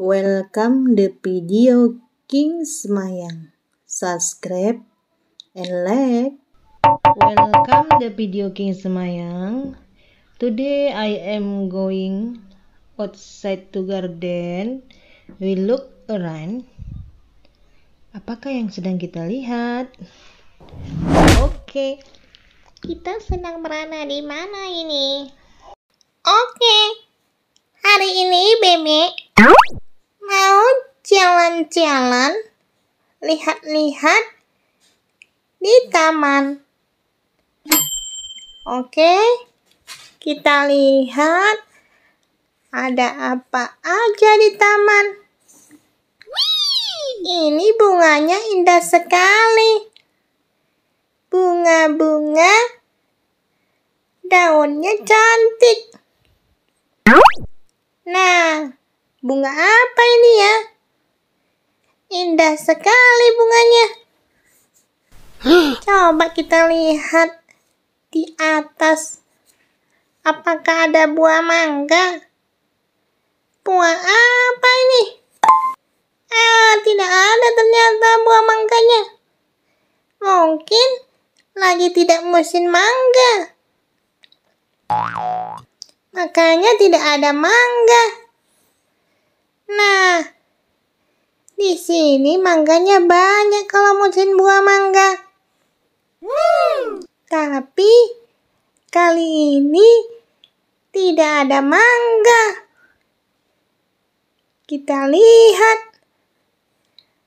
Welcome the video King Semayang. Subscribe and like. Welcome the video King Semayang. Today I am going outside to garden. We look around. Apakah yang sedang kita lihat? Oke. Okay. Kita sedang merana di mana ini? Oke. Okay. Hari ini Bebe mau jalan-jalan lihat-lihat di taman. Oke, kita lihat ada apa aja di taman. Ini bunganya indah sekali. Bunga-bunga daunnya cantik. Nah, Bunga apa ini ya? Indah sekali bunganya. Coba kita lihat di atas. Apakah ada buah mangga? Buah apa ini? Ah, tidak ada ternyata buah mangganya. Mungkin lagi tidak musim mangga. Makanya tidak ada mangga. Nah, di sini mangganya banyak kalau musim buah mangga. Hmm. Tapi kali ini tidak ada mangga. Kita lihat.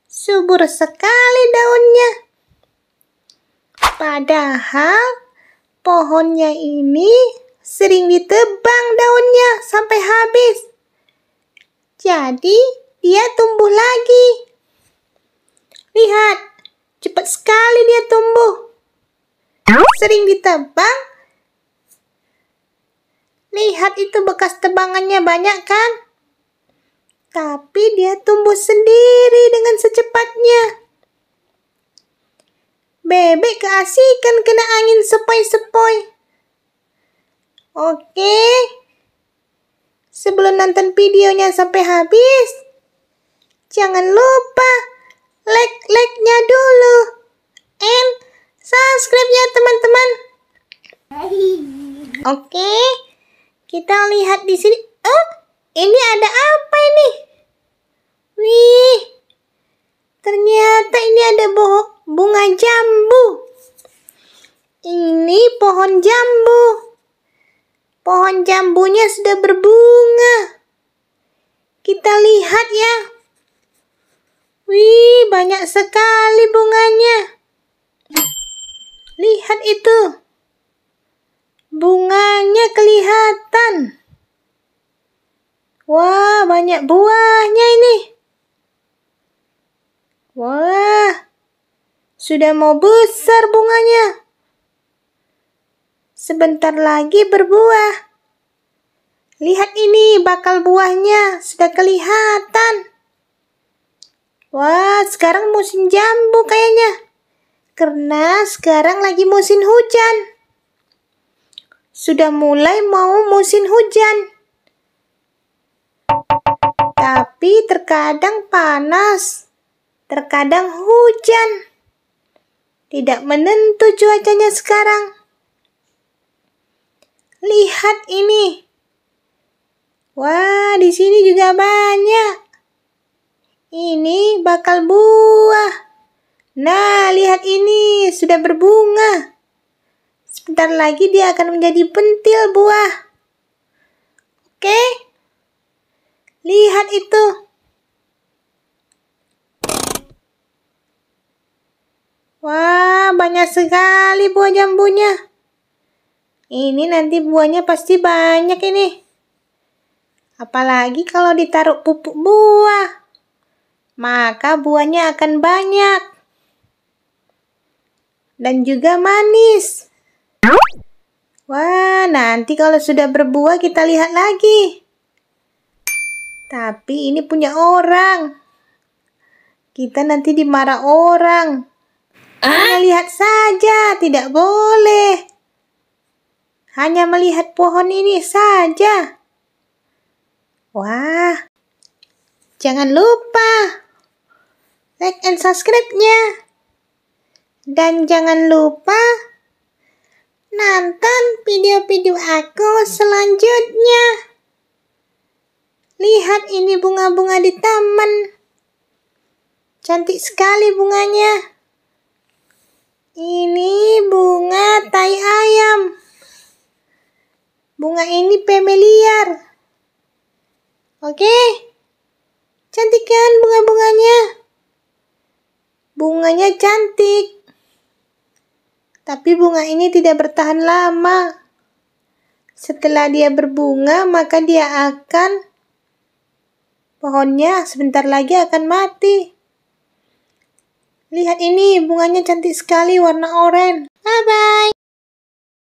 Subur sekali daunnya. Padahal pohonnya ini sering ditebang daunnya sampai habis. Jadi, dia tumbuh lagi. Lihat, cepat sekali dia tumbuh. Sering ditebang. Lihat itu bekas tebangannya banyak kan? Tapi dia tumbuh sendiri dengan secepatnya. Bebek keasikan kena angin sepoi-sepoi. Oke sebelum nonton videonya sampai habis. Jangan lupa like-like-nya dulu. And subscribe ya teman-teman. Oke. Okay. Kita lihat di sini. Oh, ini ada apa ini? Wih. Ternyata ini ada bunga jambu. Ini pohon jambu. Pohon jambunya sudah berbunga. Kita lihat ya. Wih, banyak sekali bunganya. Lihat itu. Bunganya kelihatan. Wah, banyak buahnya ini. Wah, sudah mau besar bunganya. Sebentar lagi berbuah. Lihat ini bakal buahnya sudah kelihatan. Wah, sekarang musim jambu kayaknya. Karena sekarang lagi musim hujan. Sudah mulai mau musim hujan. Tapi terkadang panas, terkadang hujan. Tidak menentu cuacanya sekarang. Lihat ini, Wah, di sini juga banyak. Ini bakal buah. Nah, lihat ini sudah berbunga. Sebentar lagi dia akan menjadi pentil buah. Oke? Lihat itu. Wah, banyak sekali buah jambunya. Ini nanti buahnya pasti banyak ini. Apalagi kalau ditaruh pupuk buah, maka buahnya akan banyak dan juga manis. Wah, nanti kalau sudah berbuah kita lihat lagi. Tapi ini punya orang. Kita nanti dimarah orang. Hanya lihat saja, tidak boleh. Hanya melihat pohon ini saja. Wah, jangan lupa like and subscribe-nya. Dan jangan lupa nonton video-video aku selanjutnya. Lihat ini bunga-bunga di taman. Cantik sekali bunganya. Oke? Cantik kan bunga-bunganya? Bunganya cantik. Tapi bunga ini tidak bertahan lama. Setelah dia berbunga, maka dia akan pohonnya sebentar lagi akan mati. Lihat ini, bunganya cantik sekali warna oranye. Bye-bye.